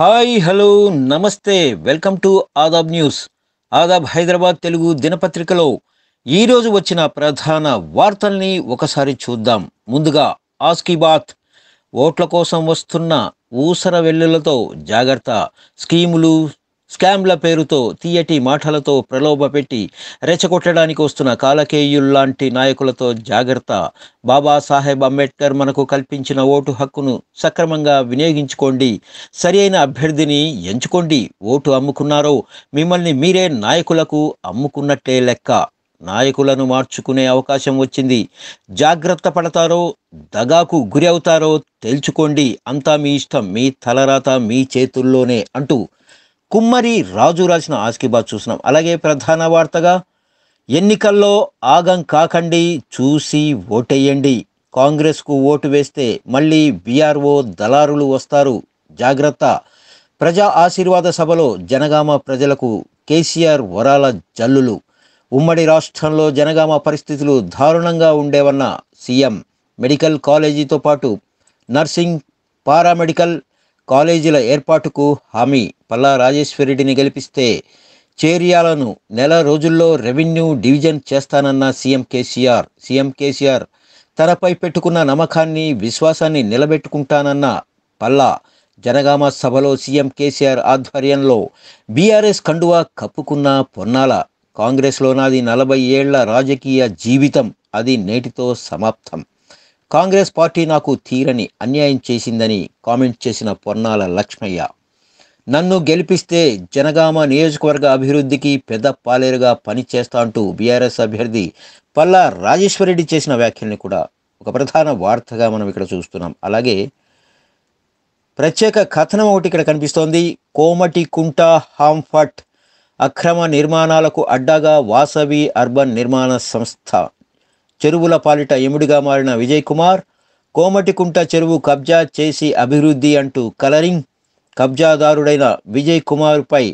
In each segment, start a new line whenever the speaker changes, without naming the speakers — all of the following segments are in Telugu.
హాయ్ హలో నమస్తే welcome to Aadab news Aadab Hyderabad Telugu దినపత్రికలో ఈరోజు వచ్చిన ప్రధాన వార్తల్ని ఒకసారి చూద్దాం ముందుగా ఆస్కీబాత్ ఓట్ల కోసం వస్తున్న ఊసర వెల్లులతో జాగ్రత్త స్కీములు స్కామ్ల పేరుతో తీయటి మాటలతో ప్రలోభ పెట్టి రెచ్చగొట్టడానికి వస్తున్న కాలకేయుల్లాంటి నాయకులతో జాగ్రత్త బాబాసాహెబ్ అంబేద్కర్ మనకు కల్పించిన ఓటు హక్కును సక్రమంగా వినియోగించుకోండి సరియైన అభ్యర్థిని ఎంచుకోండి ఓటు అమ్ముకున్నారో మిమ్మల్ని మీరే నాయకులకు అమ్ముకున్నట్టే లెక్క నాయకులను మార్చుకునే అవకాశం వచ్చింది జాగ్రత్త పడతారో దగాకు గురి అవుతారో తేల్చుకోండి అంతా మీ ఇష్టం మీ తలరాత మీ చేతుల్లోనే అంటూ కుమ్మరి రాజు రాసిన ఆస్కిబాద్ చూసినాం అలాగే ప్రధాన వార్తగా ఎన్నికల్లో ఆగం కాకండి చూసి ఓటేయండి కాంగ్రెస్కు ఓటు వేస్తే మళ్ళీ బీఆర్ఓ దళారులు వస్తారు జాగ్రత్త ప్రజా ఆశీర్వాద సభలో జనగామ ప్రజలకు కేసీఆర్ వరాల జల్లులు ఉమ్మడి రాష్ట్రంలో జనగామ పరిస్థితులు దారుణంగా ఉండేవన్న సీఎం మెడికల్ కాలేజీతో పాటు నర్సింగ్ పారామెడికల్ కాలేజీల ఏర్పాటుకు హామీ పల్లా రాజేశ్వరరెడ్డిని గెలిపిస్తే చేర్యాలను నెల రోజుల్లో రెవెన్యూ డివిజన్ చేస్తానన్న సీఎం కేసీఆర్ సీఎం కేసీఆర్ తనపై పెట్టుకున్న నమ్మకాన్ని విశ్వాసాన్ని నిలబెట్టుకుంటానన్న పల్లా జనగామ సభలో సీఎం కేసీఆర్ ఆధ్వర్యంలో బీఆర్ఎస్ కండువా కప్పుకున్న పొన్నాల కాంగ్రెస్లో నాది నలభై ఏళ్ల రాజకీయ జీవితం అది నేటితో సమాప్తం కాంగ్రెస్ పార్టీ నాకు తీరని అన్యాయం చేసిందని కామెంట్ చేసిన పొన్నాల లక్ష్మయ్య నన్ను గెలిపిస్తే జనగామ నియోజకవర్గ అభివృద్ధికి పెద్ద పాలేరుగా పనిచేస్తా అంటూ బీఆర్ఎస్ అభ్యర్థి పల్లా రాజేశ్వరరెడ్డి చేసిన వ్యాఖ్యల్ని కూడా ఒక ప్రధాన వార్తగా మనం ఇక్కడ చూస్తున్నాం అలాగే ప్రత్యేక కథనం ఒకటి ఇక్కడ కనిపిస్తోంది కోమటి కుంట హాంఫట్ అక్రమ నిర్మాణాలకు అడ్డాగా వాసవి అర్బన్ నిర్మాణ సంస్థ చెరువుల పాలిట ఎముడిగా మారిన విజయ్ కుమార్ కోమటికుంట చెరువు కబ్జా చేసి అభివృద్ధి అంటూ కలరింగ్ కబ్జాదారుడైన విజయ్ కుమార్పై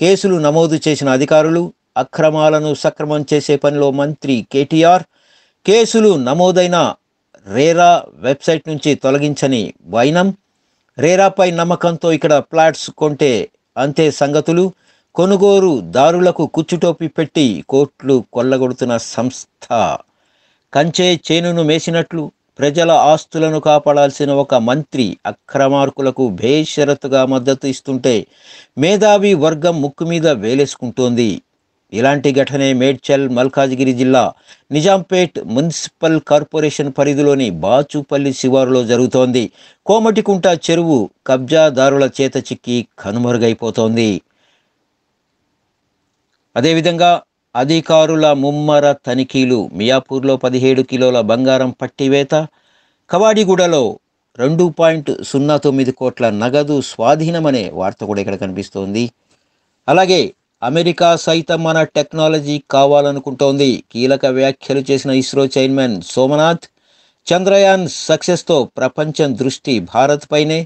కేసులు నమోదు చేసిన అధికారులు అక్రమాలను సక్రమం చేసే పనిలో మంత్రి కేటీఆర్ కేసులు నమోదైన రేరా వెబ్సైట్ నుంచి తొలగించని వైనం రేరాపై నమ్మకంతో ఇక్కడ ఫ్లాట్స్ కొంటే అంతే సంగతులు కొనుగోరు దారులకు కుచ్చుటోపి పెట్టి కోట్లు కొల్లగొడుతున్న సంస్థ కంచే చేనును మేసినట్లు ప్రజల ఆస్తులను కాపాడాల్సిన ఒక మంత్రి అక్రమార్కులకు భేషరతుగా మద్దతు ఇస్తుంటే మేధావి వర్గం ముక్కు మీద వేలేసుకుంటోంది ఇలాంటి ఘటనే మేడ్చల్ మల్కాజ్గిరి జిల్లా నిజాంపేట్ మున్సిపల్ కార్పొరేషన్ పరిధిలోని బాచుపల్లి శివారులో జరుగుతోంది కోమటికుంట చెరువు కబ్జాదారుల చేత చిక్కి కనుమరుగైపోతోంది అదేవిధంగా అధికారుల ముమ్మర తనిఖీలు మియాపూర్లో పదిహేడు కిలోల బంగారం పట్టివేత కవాడిగూడలో రెండు పాయింట్ సున్నా తొమ్మిది కోట్ల నగదు స్వాధీనమనే వార్త కూడా ఇక్కడ కనిపిస్తోంది అలాగే అమెరికా సైతం మన టెక్నాలజీ కావాలనుకుంటోంది కీలక వ్యాఖ్యలు చేసిన ఇస్రో చైర్మన్ సోమనాథ్ చంద్రయాన్ సక్సెస్తో ప్రపంచం దృష్టి భారత్ పైనే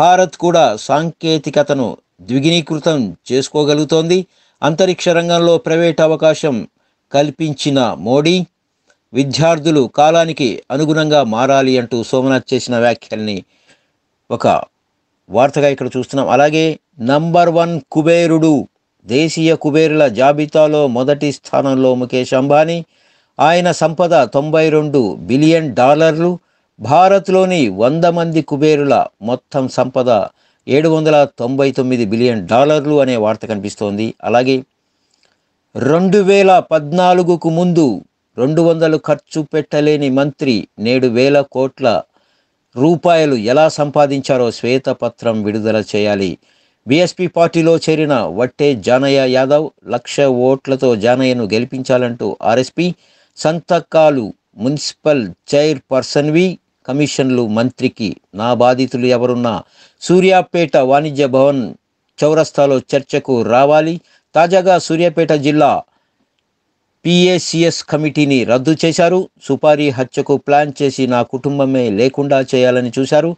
భారత్ కూడా సాంకేతికతను ద్విగినీకృతం చేసుకోగలుగుతోంది అంతరిక్ష రంగంలో ప్రైవేట్ అవకాశం కల్పించిన మోడీ విద్యార్థులు కాలానికి అనుగుణంగా మారాలి అంటూ సోమనాథ్ చేసిన వ్యాఖ్యల్ని ఒక వార్తగా ఇక్కడ చూస్తున్నాం అలాగే నంబర్ వన్ కుబేరుడు దేశీయ కుబేరుల జాబితాలో మొదటి స్థానంలో ముఖేష్ అంబానీ ఆయన సంపద తొంభై రెండు బిలియన్ డాలర్లు భారత్లోని వంద మంది కుబేరుల మొత్తం సంపద ఏడు వందల తొంభై తొమ్మిది బిలియన్ డాలర్లు అనే వార్త కనిపిస్తోంది అలాగే రెండు వేల పద్నాలుగుకు ముందు రెండు వందలు ఖర్చు పెట్టలేని మంత్రి నేడు వేల కోట్ల రూపాయలు ఎలా సంపాదించారో శ్వేతపత్రం విడుదల చేయాలి బీఎస్పీ పార్టీలో చేరిన వట్టే జానయ్య యాదవ్ లక్ష ఓట్లతో జానయ్యను గెలిపించాలంటూ ఆర్ఎస్పీ సంతకాలు మున్సిపల్ చైర్పర్సన్వి కమిషన్లు మంత్రికి నా బాధితులు ఎవరున్నా సూర్యాపేట వాణిజ్య భవన్ చౌరస్తాలో చర్చకు రావాలి తాజాగా సూర్యాపేట జిల్లా పిఏసిఎస్ కమిటీని రద్దు చేశారు సుపారీ హత్యకు ప్లాన్ చేసి నా కుటుంబమే లేకుండా చేయాలని చూశారు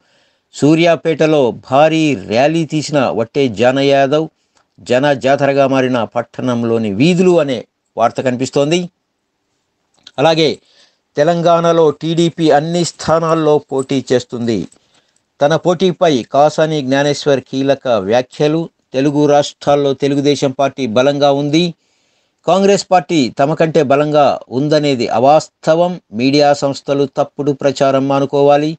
సూర్యాపేటలో భారీ ర్యాలీ తీసిన వట్టే జాన యాదవ్ జన జాతరగా మారిన పట్టణంలోని వీధులు అనే వార్త కనిపిస్తోంది అలాగే తెలంగాణలో టీడీపీ అన్ని స్థానాల్లో పోటీ చేస్తుంది తన పోటీపై కాసాని జ్ఞానేశ్వర్ కీలక వ్యాఖ్యలు తెలుగు రాష్ట్రాల్లో తెలుగుదేశం పార్టీ బలంగా ఉంది కాంగ్రెస్ పార్టీ తమ కంటే బలంగా ఉందనేది అవాస్తవం మీడియా సంస్థలు తప్పుడు ప్రచారం మానుకోవాలి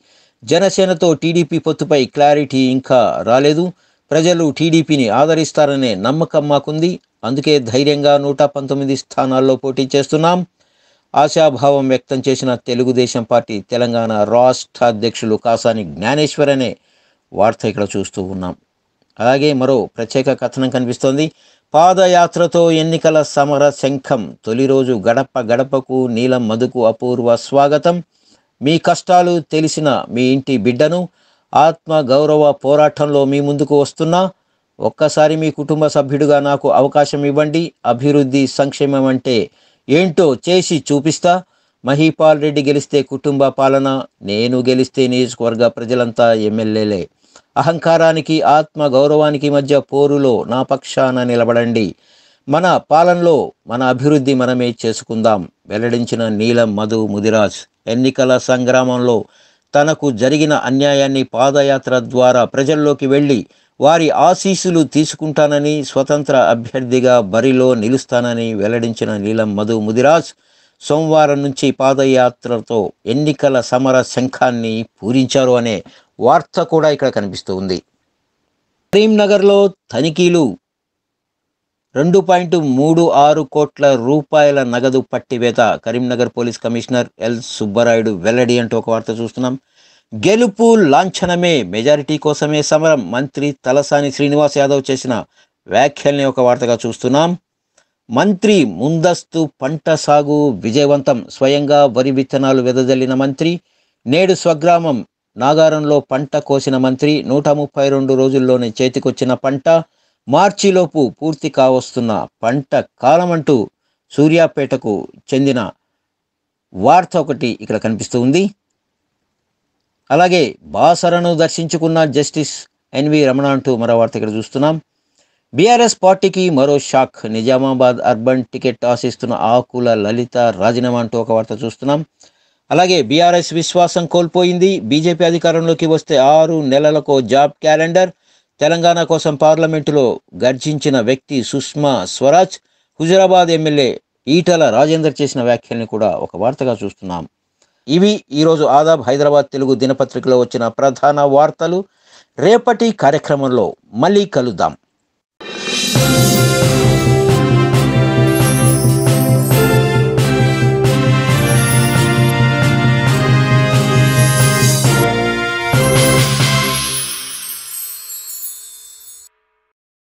జనసేనతో టీడీపీ పొత్తుపై క్లారిటీ ఇంకా రాలేదు ప్రజలు టీడీపీని ఆదరిస్తారనే నమ్మకం మాకుంది అందుకే ధైర్యంగా నూట పంతొమ్మిది స్థానాల్లో పోటీ చేస్తున్నాం ఆశాభావం వ్యక్తం చేసిన తెలుగుదేశం పార్టీ తెలంగాణ రాష్ట్ర అధ్యక్షులు కాసాని జ్ఞానేశ్వర్ అనే వార్త ఇక్కడ చూస్తూ ఉన్నాం అలాగే మరో ప్రత్యేక కథనం కనిపిస్తోంది పాదయాత్రతో ఎన్నికల సమర శంఖం తొలి రోజు గడప గడపకు నీలం మధుకు అపూర్వ స్వాగతం మీ కష్టాలు తెలిసిన మీ ఇంటి బిడ్డను ఆత్మ గౌరవ పోరాటంలో మీ ముందుకు వస్తున్నా ఒక్కసారి మీ కుటుంబ సభ్యుడిగా నాకు అవకాశం ఇవ్వండి అభివృద్ధి సంక్షేమం అంటే ఏంటో చేసి చూపిస్తా మహిపాల్ రెడ్డి గెలిస్తే కుటుంబ పాలన నేను గెలిస్తే నియోజకవర్గ ప్రజలంతా ఎమ్మెల్యేలే అహంకారానికి ఆత్మ గౌరవానికి మధ్య పోరులో నా పక్షాన నిలబడండి మన పాలనలో మన అభివృద్ధి మనమే చేసుకుందాం వెల్లడించిన నీలం మధు ముదిరాజ్ ఎన్నికల సంగ్రామంలో తనకు జరిగిన అన్యాయాన్ని పాదయాత్ర ద్వారా ప్రజల్లోకి వెళ్ళి వారి ఆశీస్సులు తీసుకుంటానని స్వతంత్ర అభ్యర్థిగా బరిలో నిలుస్తానని వెల్లడించిన నీలం మధు ముదిరాజ్ సోమవారం నుంచి పాదయాత్రతో ఎన్నికల సమర శంఖాన్ని పూరించారు అనే వార్త కూడా ఇక్కడ కనిపిస్తూ ఉంది కరీంనగర్లో తనిఖీలు రెండు పాయింట్ మూడు ఆరు కోట్ల రూపాయల నగదు పట్టివేత Karimnagar police commissioner L Subbarayudu వెల్లడి అంటూ ఒక వార్త చూస్తున్నాం గెలుపు లాంఛనమే మెజారిటీ కోసమే సమరం మంత్రి తలసాని శ్రీనివాస్ యాదవ్ చేసిన వ్యాఖ్యల్ని ఒక వార్తగా చూస్తున్నాం మంత్రి ముందస్తు పంట సాగు విజయవంతం స్వయంగా వరి విత్తనాలు వెదజల్లిన మంత్రి నేడు స్వగ్రామం నాగారంలో పంట కోసిన మంత్రి నూట ముప్పై రెండు రోజుల్లోనే చేతికొచ్చిన పంట మార్చిలోపు పూర్తి కావస్తున్న పంట కాలమంటూ సూర్యాపేటకు చెందిన వార్త ఒకటి ఇక్కడ కనిపిస్తూ ఉంది అలాగే బాసరను దర్శించుకున్న జస్టిస్ ఎన్వి రమణ అంటూ మరో వార్త ఇక్కడ చూస్తున్నాం బీఆర్ఎస్ పార్టీకి మరో షాక్ నిజామాబాద్ అర్బన్ టికెట్ ఆశిస్తున్న ఆకుల లలిత రాజీనామా అంటూ ఒక వార్త చూస్తున్నాం అలాగే బీఆర్ఎస్ విశ్వాసం కోల్పోయింది బీజేపీ అధికారంలోకి వస్తే ఆరు నెలలకు జాబ్ క్యాలెండర్ తెలంగాణ కోసం పార్లమెంటులో గర్జించిన వ్యక్తి సుష్మా స్వరాజ్ హుజరాబాద్ ఎమ్మెల్యే ఈటల రాజేందర్ చేసిన వ్యాఖ్యల్ని కూడా ఒక వార్తగా చూస్తున్నాం ఇవి ఈరోజు ఆదాబ్ హైదరాబాద్ తెలుగు దినపత్రికలో వచ్చిన ప్రధాన వార్తలు రేపటి కార్యక్రమంలో మళ్ళీ కలుద్దాం